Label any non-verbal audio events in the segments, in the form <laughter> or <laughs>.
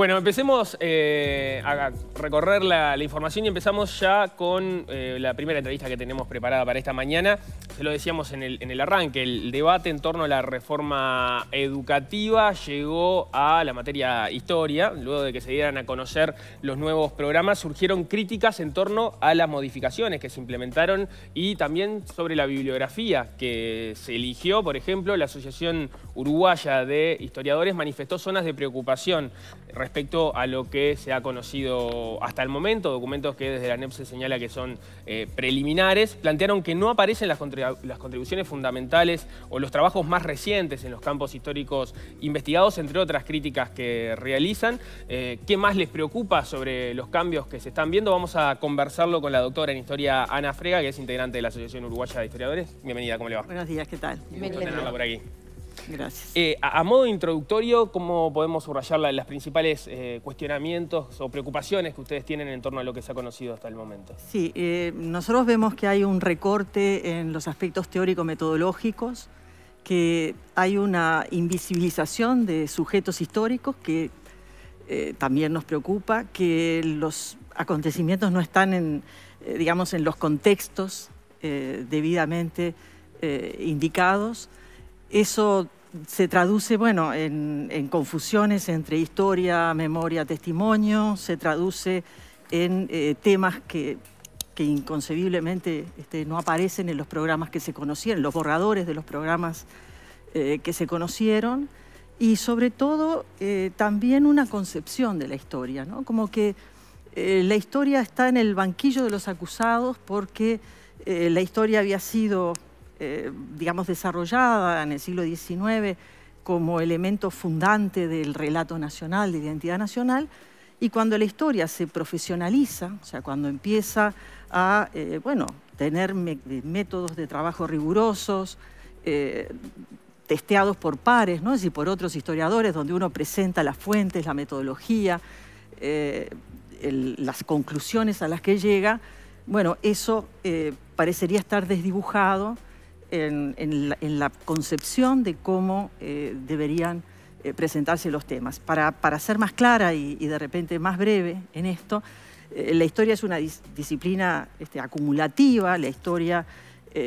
Bueno, empecemos eh, a recorrer la, información y empezamos ya con eh, la primera entrevista que tenemos preparada para esta mañana. Se lo decíamos en el, en el arranque, el debate en torno a la reforma educativa llegó a la materia historia. Luego de que se dieran a conocer los nuevos programas, surgieron críticas en torno a las modificaciones que se implementaron y también sobre la bibliografía que se eligió. Por ejemplo, la Asociación Uruguaya de Historiadores manifestó zonas de preocupación respecto respecto a lo que se ha conocido hasta el momento, documentos que desde la NEP se señala que son eh, preliminares, plantearon que no aparecen las, contribuciones fundamentales o los trabajos más recientes en los campos históricos investigados, entre otras críticas que realizan. Eh, ¿Qué más les preocupa sobre los cambios que se están viendo? Vamos a conversarlo con la doctora en historia Ana Frega, que es integrante de la Asociación Uruguaya de Historiadores. Bienvenida, ¿cómo le va? Buenos días, ¿qué tal? por aquí. Gracias. Eh, a, modo introductorio, ¿cómo podemos subrayar las principales eh, cuestionamientos o preocupaciones que ustedes tienen en torno a lo que se ha conocido hasta el momento? Sí, eh, nosotros vemos que hay un recorte en los aspectos teórico-metodológicos, que hay una invisibilización de sujetos históricos que también nos preocupa, que los acontecimientos no están en los contextos debidamente indicados eso se traduce, bueno, en, confusiones entre historia, memoria, testimonio, se traduce en eh, temas que, inconcebiblemente este, no aparecen en los programas que se conocían, los borradores de los programas eh, que se conocieron, y sobre todo eh, también una concepción de la historia, ¿no? Como que la historia está en el banquillo de los acusados porque la historia había sido eh, digamos, desarrollada en el siglo XIX como elemento fundante del relato nacional, de identidad nacional, y cuando la historia se profesionaliza, o sea, cuando empieza a, eh, bueno, tener métodos de trabajo rigurosos, eh, testeados por pares, ¿no? Es decir, por otros historiadores, donde uno presenta las fuentes, la metodología, las conclusiones a las que llega, bueno, eso parecería estar desdibujado en, la, concepción de cómo eh, deberían eh, presentarse los temas. Para, ser más clara y, de repente más breve en esto, eh, la historia es una disciplina este, acumulativa, la historia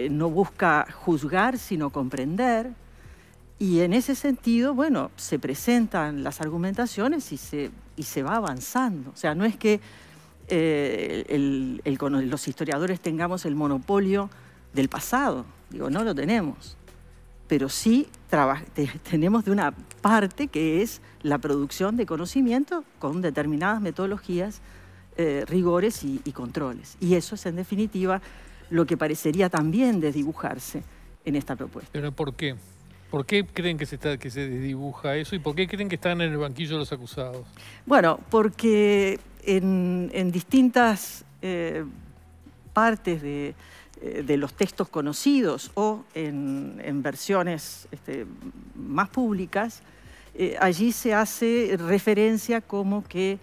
no busca juzgar, sino comprender, y en ese sentido, bueno, se presentan las argumentaciones y se, va avanzando. O sea, no es que los historiadores tengamos el monopolio del pasado. Digo, no lo tenemos, pero sí tenemos de una parte que es la producción de conocimiento con determinadas metodologías, eh, rigores y, controles. Y eso es en definitiva lo que parecería también desdibujarse en esta propuesta. ¿Pero por qué? ¿Por qué creen que se, está, que se desdibuja eso y por qué creen que están en el banquillo los acusados? Bueno, porque en, distintas eh, partes de, eh, de los textos conocidos o en, versiones este, más públicas, eh, allí se hace referencia como que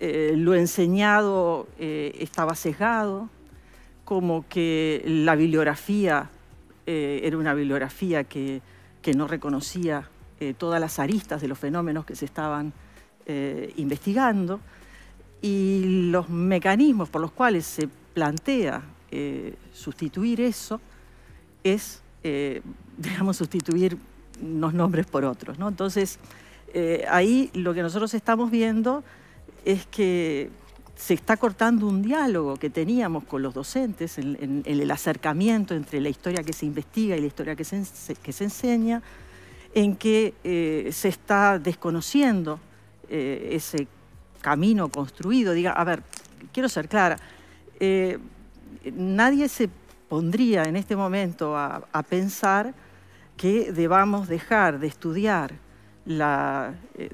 eh, lo enseñado estaba sesgado, como que la bibliografía era una bibliografía que, que no reconocía todas las aristas de los fenómenos que se estaban investigando y los mecanismos por los cuales se plantea eh, sustituir eso es, eh, <laughs> digamos, sustituir unos nombres por otros. ¿no? Entonces, eh, ahí lo que nosotros estamos viendo es que se está cortando un diálogo que teníamos con los docentes en, el acercamiento entre la historia que se investiga y la historia que se, que se enseña, en que se está desconociendo ese camino construido. Diga, a ver, quiero ser clara, nadie se pondría en este momento a, pensar que debamos dejar de estudiar la, eh,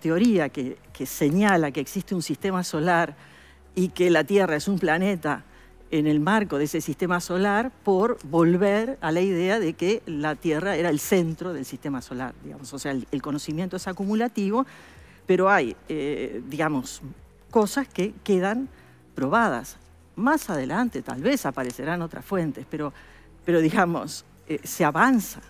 teoría que, señala que existe un sistema solar y que la Tierra es un planeta en el marco de ese sistema solar por volver a la idea de que la Tierra era el centro del sistema solar. O sea, el, conocimiento es acumulativo, pero hay, eh, digamos, cosas que quedan probadas. Más adelante tal vez aparecerán otras fuentes, pero, pero digamos, eh, se avanza.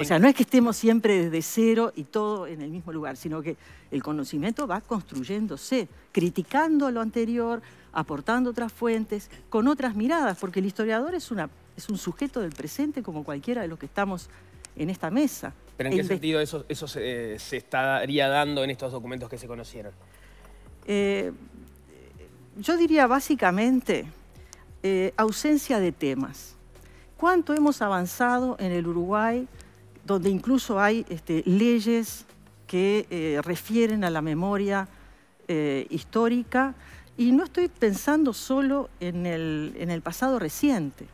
o sea, no es que estemos siempre desde cero y todo en el mismo lugar, sino que el conocimiento va construyéndose, criticando lo anterior, aportando otras fuentes, con otras miradas, porque el historiador es, una, es un sujeto del presente como cualquiera de los que estamos en esta mesa. ¿Pero en qué sentido eso, eh, se, estaría dando en estos documentos que se conocieron? Eh, yo diría básicamente eh, ausencia de temas. ¿Cuánto hemos avanzado en el Uruguay, donde incluso hay este, leyes que eh, refieren a la memoria eh, histórica? Y no estoy pensando solo en el, pasado reciente,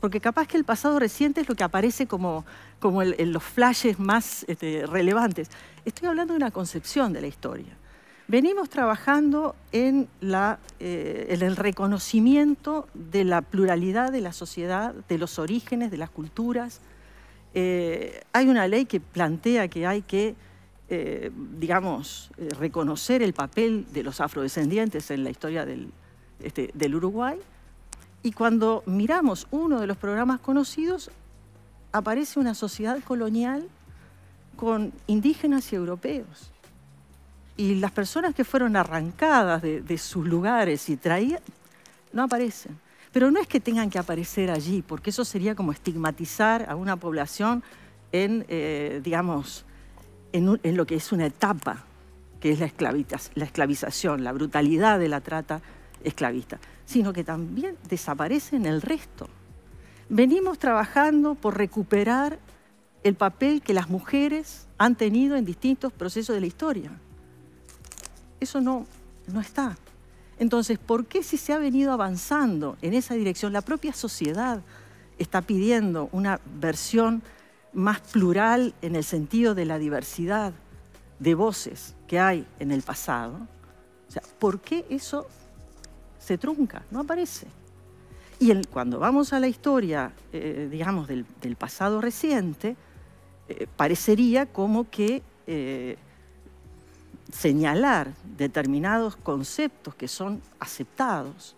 porque capaz que el pasado reciente es lo que aparece como, en los flashes más este, relevantes. Estoy hablando de una concepción de la historia. Venimos trabajando eh, en, el reconocimiento de la pluralidad de la sociedad, de los orígenes, de las culturas. Eh, hay una ley que plantea que hay que, eh, digamos, reconocer el papel de los afrodescendientes en la historia este, del Uruguay. Y cuando miramos uno de los programas conocidos, aparece una sociedad colonial con indígenas y europeos y las personas que fueron arrancadas de, sus lugares y traídas no aparecen. Pero no es que tengan que aparecer allí, porque eso sería como estigmatizar a una población en, eh, digamos, en, lo que es una etapa, que es la, la esclavización, la brutalidad de la trata esclavista, sino que también desaparecen el resto. Venimos trabajando por recuperar el papel que las mujeres han tenido en distintos procesos de la historia. Eso no, está. Entonces, ¿por qué si se ha venido avanzando en esa dirección? La propia sociedad está pidiendo una versión más plural en el sentido de la diversidad de voces que hay en el pasado. O sea, ¿por qué eso se trunca? No aparece. Y cuando vamos a la historia, eh, digamos, del, pasado reciente, eh, parecería como que eh, señalar determinados conceptos que son aceptados,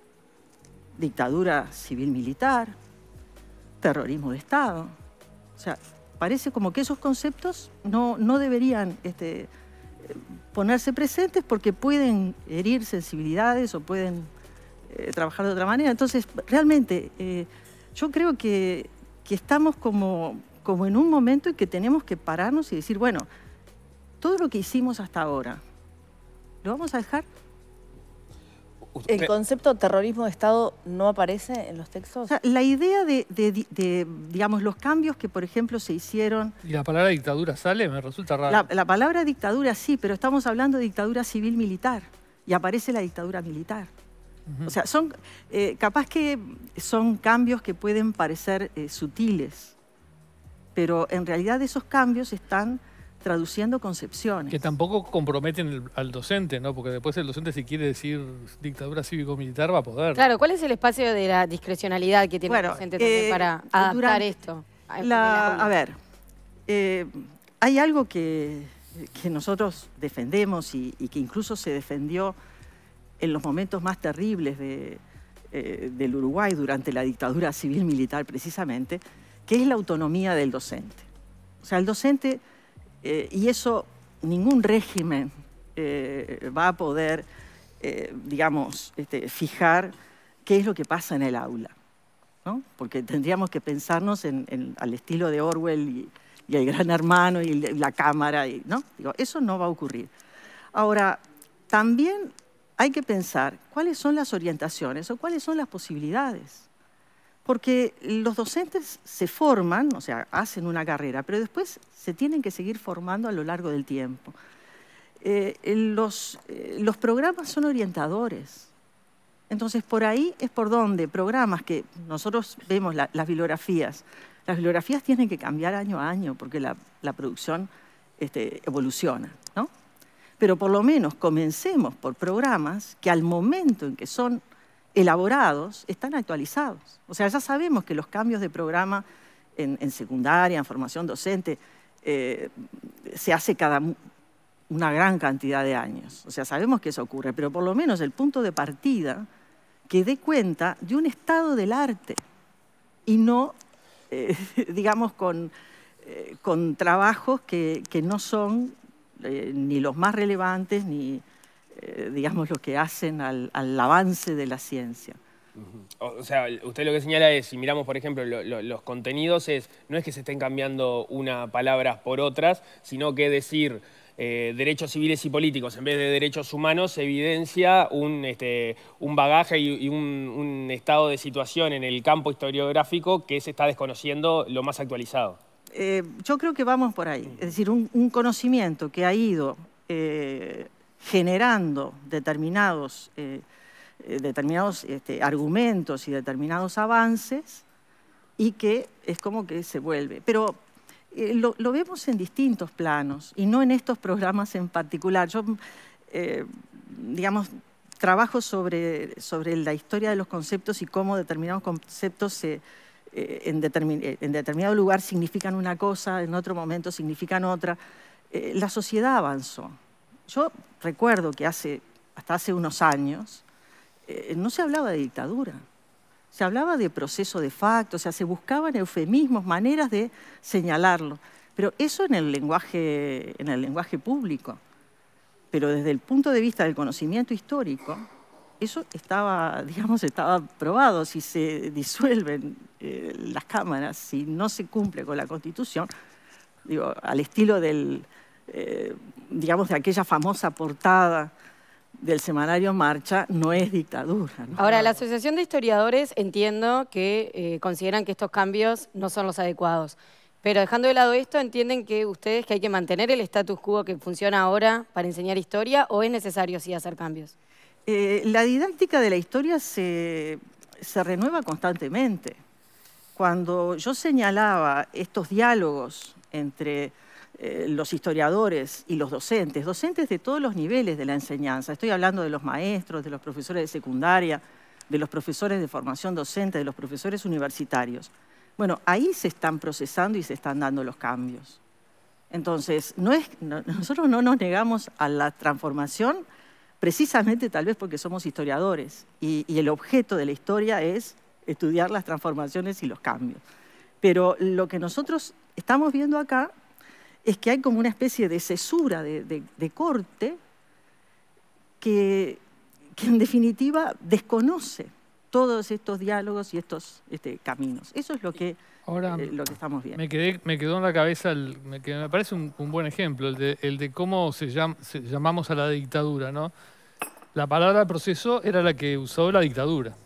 dictadura civil-militar, terrorismo de Estado. O sea, parece como que esos conceptos no, deberían este, ponerse presentes porque pueden herir sensibilidades o pueden eh, trabajar de otra manera. Entonces, realmente, eh, yo creo que, estamos como, como en un momento en que tenemos que pararnos y decir, bueno, todo lo que hicimos hasta ahora, ¿lo vamos a dejar? ¿El concepto terrorismo de Estado no aparece en los textos? la idea de, digamos, los cambios que, por ejemplo, se hicieron... ¿Y la palabra dictadura sale? Me resulta raro. La, palabra dictadura sí, pero estamos hablando de dictadura civil-militar y aparece la dictadura militar. O sea, son, eh, capaz que son cambios que pueden parecer eh, sutiles, pero en realidad esos cambios están traduciendo concepciones. Que tampoco comprometen al docente, ¿no? Porque después el docente si quiere decir dictadura cívico-militar va a poder. Claro, ¿cuál es el espacio de la discrecionalidad que tiene el docente eh, para adaptar esto? A, este ver, eh, hay algo que, nosotros defendemos y, que incluso se defendió en los momentos más terribles eh, del Uruguay durante la dictadura civil-militar precisamente, que es la autonomía del docente. O sea, el docente eh, y eso ningún régimen eh, va a poder, eh, digamos, este, fijar qué es lo que pasa en el aula. ¿no? Porque tendríamos que pensarnos en, al estilo de Orwell y, y, el gran hermano y la cámara. Y, ¿no? Digo, eso no va a ocurrir. Ahora, también hay que pensar cuáles son las orientaciones o cuáles son las posibilidades porque los docentes se forman, o sea, hacen una carrera, pero después se tienen que seguir formando a lo largo del tiempo. Eh, eh, los, programas son orientadores. Entonces, por ahí es por donde programas que nosotros vemos las bibliografías. Las bibliografías tienen que cambiar año a año porque la, producción este, evoluciona, Pero por lo menos comencemos por programas que al momento en que son elaborados están actualizados. O sea, ya sabemos que los cambios de programa en, secundaria, en formación docente, eh, se hace cada una gran cantidad de años. O sea, sabemos que eso ocurre, pero por lo menos el punto de partida que dé cuenta de un estado del arte y no, eh, <laughs> digamos, eh, con, trabajos que, que no son ni los más relevantes ni, eh, digamos, lo que hacen al, avance de la ciencia. O sea, usted lo que señala es, si miramos por ejemplo los contenidos, es no es que se estén cambiando una palabras por otras, sino que decir eh, derechos civiles y políticos en vez de derechos humanos evidencia un, este, bagaje y, un, estado de situación en el campo historiográfico que se está desconociendo lo más actualizado. Eh, yo creo que vamos por ahí, es decir, un, conocimiento que ha ido generando determinados, eh, eh, este, argumentos y determinados avances y que es como que se vuelve. Pero eh, lo, vemos en distintos planos y no en estos programas en particular. Yo, digamos, trabajo sobre, la historia de los conceptos y cómo determinados conceptos en, determinado lugar significan una cosa, en otro momento significan otra. la sociedad avanzó. Yo recuerdo que hace, hasta hace unos años eh, no se hablaba de dictadura, se hablaba de proceso de facto, o sea, se buscaban eufemismos, maneras de señalarlo. Pero eso en el lenguaje, en el lenguaje público. Pero desde el punto de vista del conocimiento histórico, eso estaba, <laughs> digamos, estaba probado. Si se disuelven eh, las cámaras, si no se cumple con la Constitución, digo, al estilo del, eh, digamos, de aquella famosa portada del semanario Marcha no es dictadura. Ahora, la Asociación de Historiadores entiendo que eh, consideran que estos cambios no son los adecuados, pero dejando de lado esto, ¿entienden que ustedes que hay que mantener el status quo que funciona ahora para enseñar historia o es necesario sí hacer cambios? Eh, la didáctica de la historia se renueva constantemente. Cuando yo señalaba estos diálogos entre eh, los historiadores y los docentes, docentes de todos los niveles de la enseñanza. Estoy hablando de los maestros, de los profesores de secundaria, de los profesores de formación docente, de los profesores universitarios. Bueno, ahí se están procesando y se están dando los cambios. Entonces, nosotros no nos negamos a la transformación precisamente tal vez porque somos historiadores y el objeto de la historia es estudiar las transformaciones y los cambios. Pero lo que nosotros estamos viendo acá es que hay como una especie de cesura, de, corte, que, en definitiva desconoce todos estos diálogos y estos este, caminos. Eso es lo que, eh, lo estamos viendo. Me, quedé, me quedó en la cabeza, que me, parece un, buen ejemplo, el de, cómo se, se llamamos a la dictadura. ¿no? La palabra proceso era la que usó la dictadura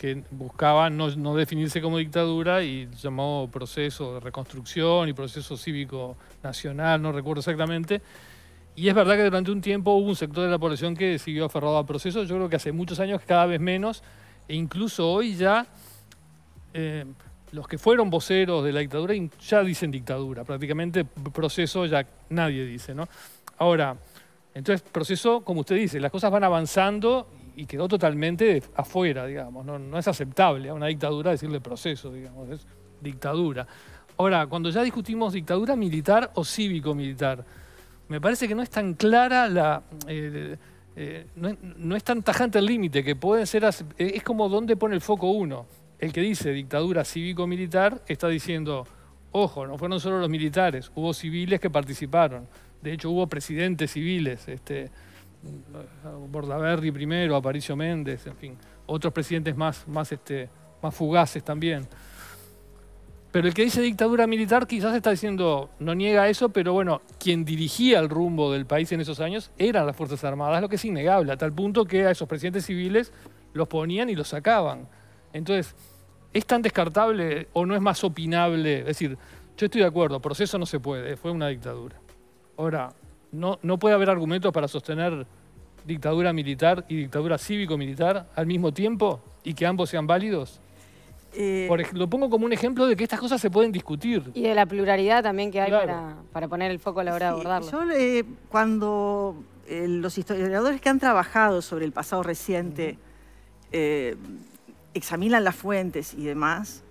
que buscaba no, definirse como dictadura y llamó proceso de reconstrucción y proceso cívico nacional, no recuerdo exactamente. Y es verdad que durante un tiempo hubo un sector de la población que siguió aferrado al proceso, yo creo que hace muchos años cada vez menos, e incluso hoy ya eh, los que fueron voceros de la dictadura ya dicen dictadura, prácticamente proceso ya nadie dice, ¿no? Ahora, entonces proceso, como usted dice, las cosas van avanzando y quedó totalmente afuera, digamos. No, es aceptable a una dictadura decirle proceso, digamos, es dictadura. Ahora, cuando ya discutimos dictadura militar o cívico-militar, me parece que no es tan clara la... Eh, eh, no, es, tan tajante el límite, que puede ser... Eh, es como dónde pone el foco uno. El que dice dictadura cívico-militar está diciendo, ojo, no fueron solo los militares, hubo civiles que participaron. De hecho, hubo presidentes civiles. Este, Bordaberry primero, Aparicio Méndez, en fin, otros presidentes más, más, este, más fugaces también. Pero el que dice dictadura militar quizás está diciendo, no niega eso, pero bueno, quien dirigía el rumbo del país en esos años eran las Fuerzas Armadas, lo que es innegable, a tal punto que a esos presidentes civiles los ponían y los sacaban. Entonces, ¿es tan descartable o no es más opinable? Es decir, yo estoy de acuerdo, proceso no se puede, fue una dictadura. Ahora, no, puede haber argumentos para sostener dictadura militar y dictadura cívico-militar al mismo tiempo y que ambos sean válidos? Eh, Por lo pongo como un ejemplo de que estas cosas se pueden discutir. Y de la pluralidad también que hay para, poner el foco a la hora de abordarlo. Yo, eh, cuando eh, los historiadores que han trabajado sobre el pasado reciente examinan las fuentes y demás,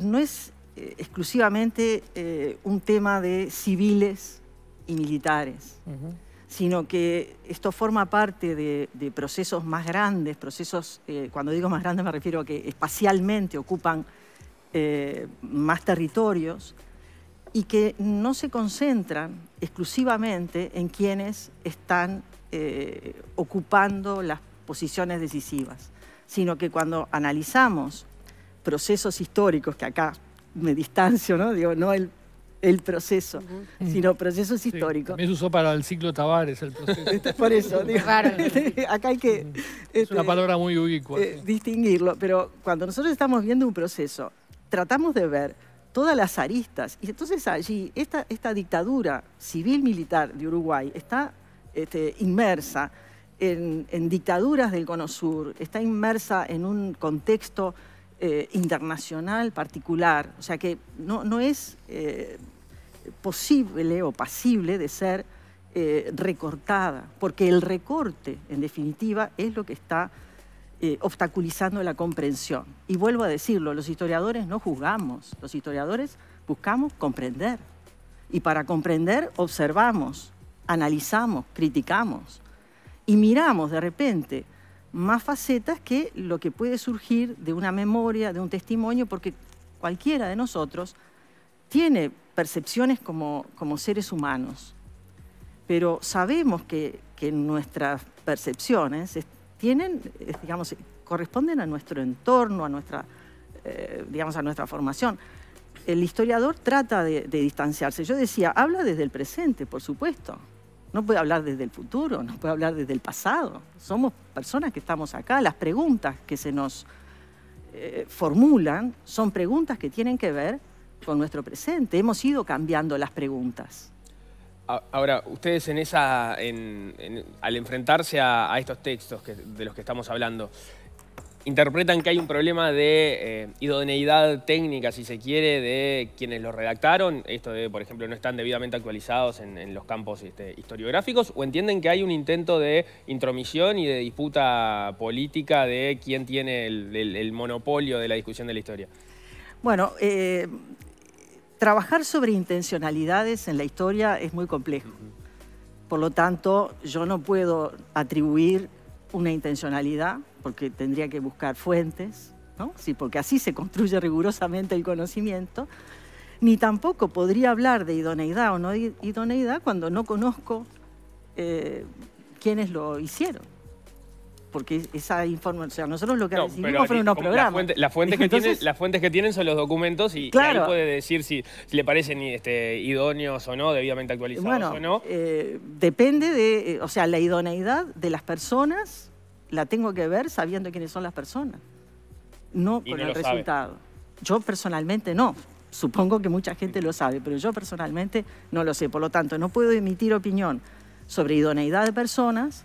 no es exclusivamente un tema de civiles y militares, sino que esto forma parte de, procesos más grandes, procesos, eh, cuando digo más grandes me refiero a que espacialmente ocupan eh, más territorios y que no se concentran exclusivamente en quienes están eh, ocupando las posiciones decisivas, sino que cuando analizamos procesos históricos, que acá me distancio, ¿no? Digo, no el el proceso, sino procesos históricos. También se usó para el ciclo Tavares el proceso. <laughs> Por eso, digo, <laughs> acá hay que... Es una este, palabra muy ubicua. Eh, distinguirlo, pero cuando nosotros estamos viendo un proceso, tratamos de ver todas las aristas, y entonces allí esta, esta dictadura civil-militar de Uruguay está este, inmersa en, dictaduras del Cono Sur, está inmersa en un contexto eh, internacional particular, o sea que no, no es... Eh, posible o pasible de ser eh, recortada, porque el recorte, en definitiva, es lo que está eh, obstaculizando la comprensión. Y vuelvo a decirlo, los historiadores no juzgamos, los historiadores buscamos comprender. Y para comprender observamos, analizamos, criticamos y miramos de repente más facetas que lo que puede surgir de una memoria, de un testimonio, porque cualquiera de nosotros tiene percepciones como, como seres humanos, pero sabemos que, nuestras percepciones tienen, digamos, corresponden a nuestro entorno, a nuestra, eh, digamos, a nuestra formación. El historiador trata de, distanciarse. Yo decía, habla desde el presente, por supuesto. No puede hablar desde el futuro, no puede hablar desde el pasado. Somos personas que estamos acá. Las preguntas que se nos eh, formulan son preguntas que tienen que ver con nuestro presente. Hemos ido cambiando las preguntas. Ahora, ustedes en esa, al enfrentarse a, estos textos de los que estamos hablando, interpretan que hay un problema de eh, idoneidad técnica, si se quiere, de quienes los redactaron, esto de, por ejemplo, no están debidamente actualizados en, los campos este, historiográficos, o entienden que hay un intento de intromisión y de disputa política de quién tiene el monopolio de la discusión de la historia. Bueno, eh, trabajar sobre intencionalidades en la historia es muy complejo. Por lo tanto, yo no puedo atribuir una intencionalidad porque tendría que buscar fuentes, ¿no? Sí, porque así se construye rigurosamente el conocimiento. Ni tampoco podría hablar de idoneidad o no idoneidad cuando no conozco eh, quiénes lo hicieron porque esa información, o sea, nosotros lo que no, recibimos fueron unos programas. las, fuentes que tienen, las fuentes que tienen son los documentos y, claro, puede decir si, le parecen este, idóneos o no, debidamente actualizados o no. Eh, depende de, eh, o sea, la idoneidad de las personas la tengo que ver sabiendo quiénes son las personas, no con el resultado. Yo personalmente no. Supongo que mucha gente lo sabe, pero yo personalmente no lo sé. Por lo tanto, no puedo emitir opinión sobre idoneidad de personas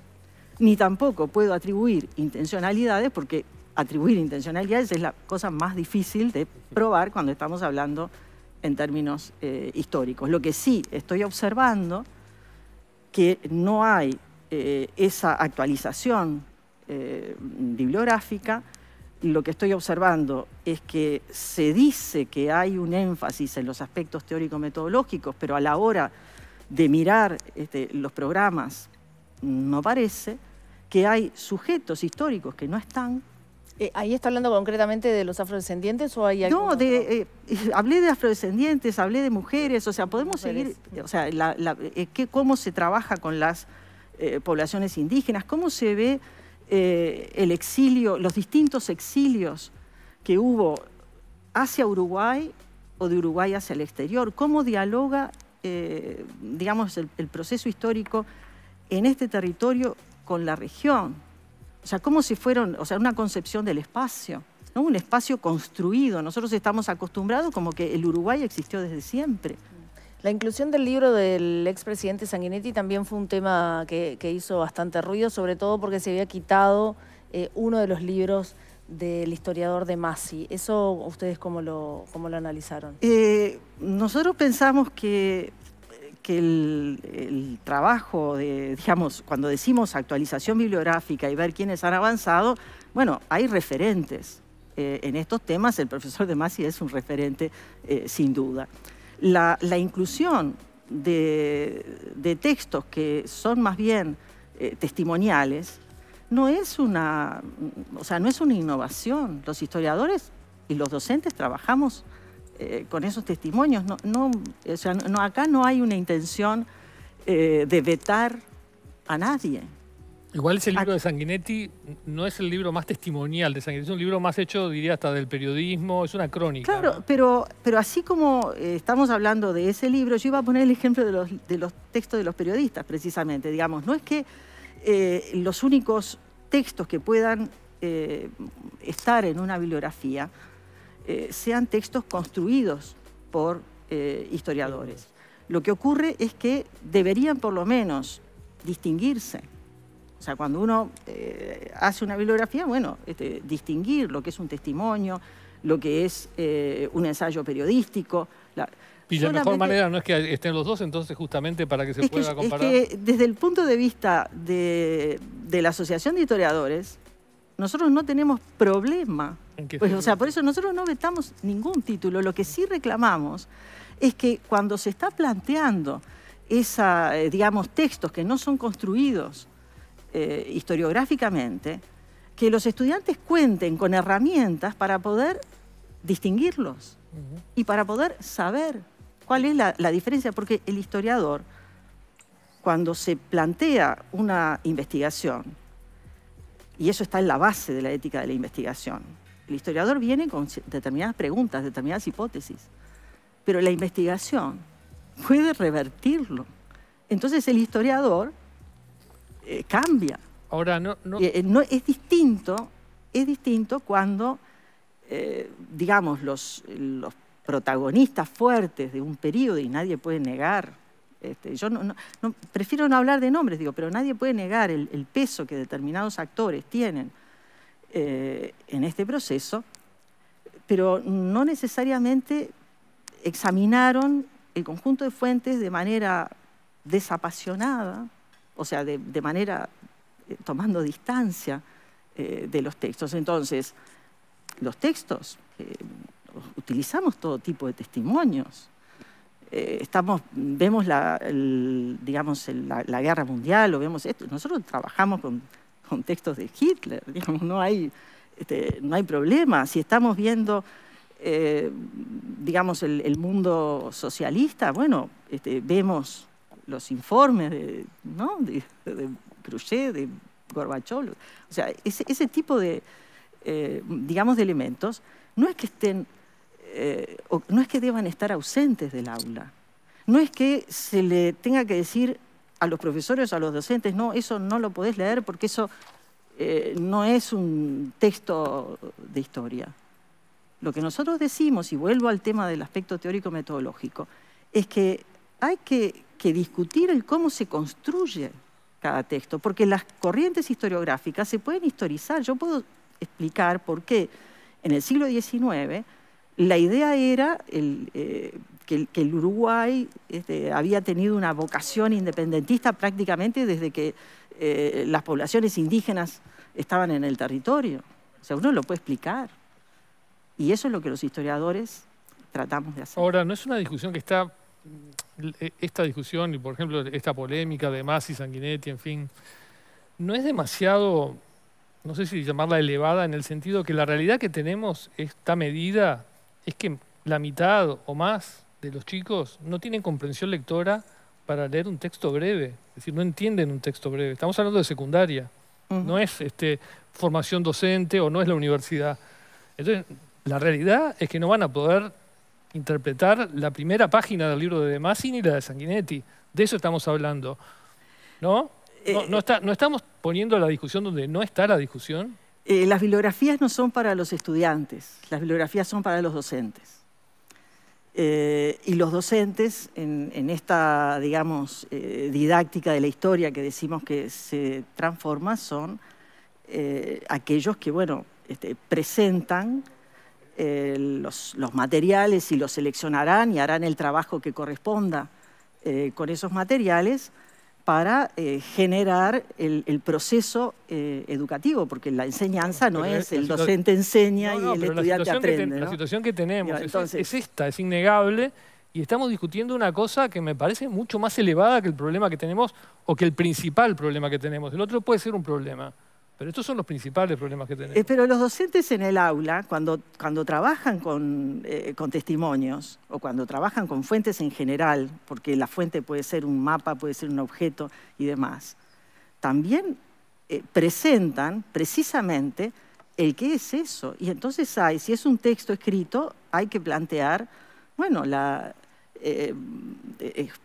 ni tampoco puedo atribuir intencionalidades porque atribuir intencionalidades es la cosa más difícil de probar cuando estamos hablando en términos eh, históricos. Lo que sí estoy observando que no hay eh, esa actualización eh, bibliográfica, lo que estoy observando es que se dice que hay un énfasis en los aspectos teórico-metodológicos, pero a la hora de mirar este, los programas no parece que hay sujetos históricos que no están. Eh, ¿Ahí está hablando concretamente de los afrodescendientes o hay No, de, eh, hablé de afrodescendientes, hablé de mujeres, o sea, podemos seguir, o sea, eh, cómo se trabaja con las poblaciones indígenas, cómo se ve el exilio, los distintos exilios que hubo hacia Uruguay o de Uruguay hacia el exterior, cómo dialoga, digamos, el proceso histórico en este territorio con la región. O sea, como si fueron, o sea, una concepción del espacio, ¿no? un espacio construido. Nosotros estamos acostumbrados como que el Uruguay existió desde siempre. La inclusión del libro del expresidente Sanguinetti también fue un tema que, hizo bastante ruido, sobre todo porque se había quitado eh, uno de los libros del historiador de Masi. ¿Eso ustedes cómo lo, cómo lo analizaron? Eh, nosotros pensamos que el, trabajo, de, digamos, cuando decimos actualización bibliográfica y ver quiénes han avanzado, bueno, hay referentes eh, en estos temas, el profesor de Masi es un referente eh, sin duda. La, inclusión de, textos que son más bien eh, testimoniales no es una, o sea, no es una innovación. Los historiadores y los docentes trabajamos eh, con esos testimonios. No, no, o sea, acá no hay una intención eh, de vetar a nadie. Igual ese libro de Sanguinetti no es el libro más testimonial de Sanguinetti, es un libro más hecho, diría, hasta del periodismo, es una crónica. Claro, pero, pero así como eh, estamos hablando de ese libro, yo iba a poner el ejemplo de los, de los textos de los periodistas, precisamente, digamos. No es que los únicos textos que puedan estar en una bibliografía eh, sean textos construidos por eh, historiadores. Lo que ocurre es que deberían por lo menos distinguirse. O sea, cuando uno eh, hace una bibliografía, bueno, este, distinguir lo que es un testimonio, lo que es un ensayo periodístico. y la mejor manera no es que estén los dos, entonces justamente para que se pueda comparar. desde el punto de vista de, la Asociación de Historiadores, nosotros no tenemos problema pues, o sea, por eso nosotros no vetamos ningún título. Lo que sí reclamamos es que cuando se está planteando esa, eh, digamos, textos que no son construidos eh, historiográficamente, que los estudiantes cuenten con herramientas para poder distinguirlos y para poder saber cuál es la diferencia, porque el historiador, cuando se plantea una investigación, y eso está en la base de la ética de la investigación, el historiador viene con determinadas preguntas, determinadas hipótesis, pero la investigación puede revertirlo. Entonces el historiador eh, cambia. Ahora eh, eh, no, es distinto, es distinto cuando, digamos, los, protagonistas fuertes de un periodo y nadie puede negar. Este, yo no, prefiero no hablar de nombres, digo, pero nadie puede negar el peso que determinados actores tienen eh, en este proceso, pero no necesariamente examinaron el conjunto de fuentes de manera desapasionada, o sea, de, manera eh, tomando distancia eh, de los textos. Entonces, los textos, utilizamos todo tipo de testimonios, vemos la, digamos, la, guerra mundial, o vemos esto, nosotros trabajamos con contextos de Hitler, digamos, no hay, este, no hay problema. Si estamos viendo, eh, digamos, el, mundo socialista, bueno, este, vemos los informes de, ¿no? de, de de Gorbachov, o sea, ese, tipo de, eh, digamos, de elementos, no es que estén, eh, no es que deban estar ausentes del aula, no es que se le tenga que decir a los profesores, a los docentes, no, eso no lo podés leer porque eso eh, no es un texto de historia. Lo que nosotros decimos, y vuelvo al tema del aspecto teórico-metodológico, es que hay que, discutir el cómo se construye cada texto, porque las corrientes historiográficas se pueden historizar. Yo puedo explicar por qué en el siglo XIX la idea era el, eh, que, el Uruguay este, había tenido una vocación independentista prácticamente desde que eh, las poblaciones indígenas estaban en el territorio. O sea, uno lo puede explicar. Y eso es lo que los historiadores tratamos de hacer. Ahora, no es una discusión que está, eh, esta discusión y por ejemplo esta polémica de Masi, Sanguinetti, en fin, no es demasiado, no sé si llamarla elevada en el sentido que la realidad que tenemos, esta medida, es que la mitad o más de los chicos no tienen comprensión lectora para leer un texto breve. Es decir, no entienden un texto breve. Estamos hablando de secundaria. No es este, formación docente o no es la universidad. Entonces, la realidad es que no van a poder interpretar la primera página del libro de De Masi ni la de Sanguinetti. De eso estamos hablando. ¿No? Eh, no, estamos poniendo la discusión donde no está la discusión. Eh, las bibliografías no son para los estudiantes, las bibliografías son para los docentes. Eh, y los docentes, en, esta, digamos, eh, didáctica de la historia que decimos que se transforma, son eh, aquellos que, este, presentan los, materiales y los seleccionarán y harán el trabajo que corresponda con esos materiales para eh, generar el, proceso eh, educativo, porque la enseñanza no, es el docente enseña y el estudiante aprende. la situación que tenemos es, esta, es innegable, y estamos discutiendo una cosa que me parece mucho más elevada que el problema que tenemos o que el principal problema que tenemos. El otro puede ser un problema. Pero estos son los principales problemas que tenemos. Eh, pero los docentes en el aula, cuando, trabajan eh, con, testimonios o cuando trabajan con fuentes en general, porque la fuente puede ser un mapa, puede ser un objeto y demás, también eh, presentan precisamente el qué es eso. Y entonces hay, si es un texto escrito, hay que plantear,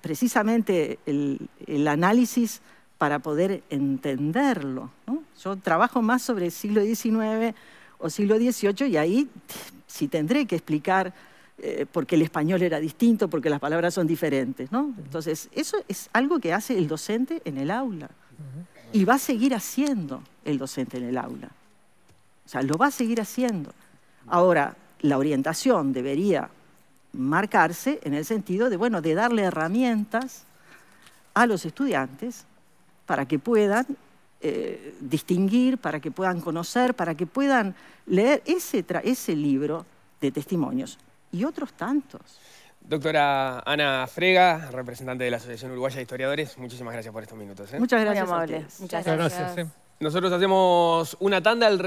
precisamente el análisis para poder entenderlo. Yo trabajo más sobre el siglo XIX o siglo XVIII y ahí sí tendré que explicar eh, por qué el español era distinto, porque las palabras son diferentes. Entonces, eso es algo que hace el docente en el aula y va a seguir haciendo el docente en el aula. O sea, lo va a seguir haciendo. Ahora, la orientación debería marcarse en el sentido de, bueno, de darle herramientas a los estudiantes para que puedan eh, distinguir, para que puedan conocer, para que puedan leer ese, libro de testimonios y otros tantos. Doctora Ana Frega, representante de la Asociación Uruguaya de Historiadores, muchísimas gracias por estos minutos. ¿eh? Muchas gracias. amable. Muchas gracias. Nosotros hacemos una tanda al